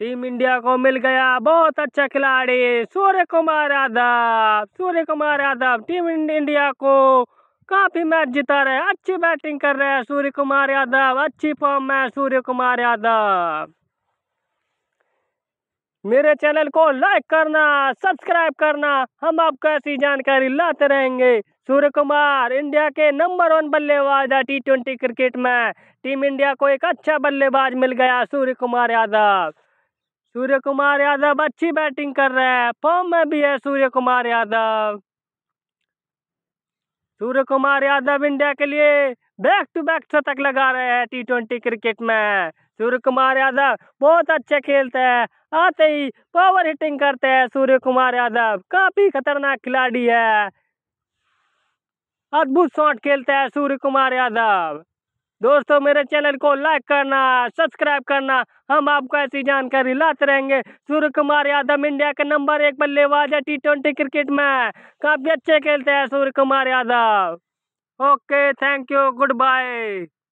team India को मिल गया बहुत अच्छा खिलाड़ी सूर्य कुमार यादव सूर्य कुमार यादव टीम इंडिया को काफी मैच जिता रहे अच्छी बैटिंग कर रहे हैं सूर्य कुमार यादव अच्छी फॉर्म में सूर्य कुमार यादव मेरे चैनल को लाइक करना सब्सक्राइब करना हम आपको ऐसी जानकारी लाते रहेंगे सूर्य कुमार इंडिया के नंबर वन बल्लेबाज है टी ट्वेंटी क्रिकेट में टीम इंडिया को एक अच्छा बल्लेबाज मिल गया सूर्य कुमार यादव सूर्य कुमार यादव अच्छी बैटिंग कर रहा है फॉर्म में भी है सूर्य कुमार यादव सूर्य कुमार यादव इंडिया के लिए बैक टू बैक शतक लगा रहे हैं टी ट्वेंटी क्रिकेट में सूर्य कुमार यादव बहुत अच्छे खेलते हैं आते ही पावर हिटिंग करते हैं सूर्य कुमार यादव काफी खतरनाक खिलाड़ी है अद्भुत शॉट खेलते हैं सूर्य कुमार यादव दोस्तों मेरे चैनल को लाइक करना सब्सक्राइब करना हम आपको ऐसी जानकारी लाते रहेंगे सूर्य कुमार यादव इंडिया के नंबर एक बल्लेबाज है टी ट्वेंटी क्रिकेट में काफ़ी अच्छे खेलते हैं Surya Kumar Yadav okay thank you good bye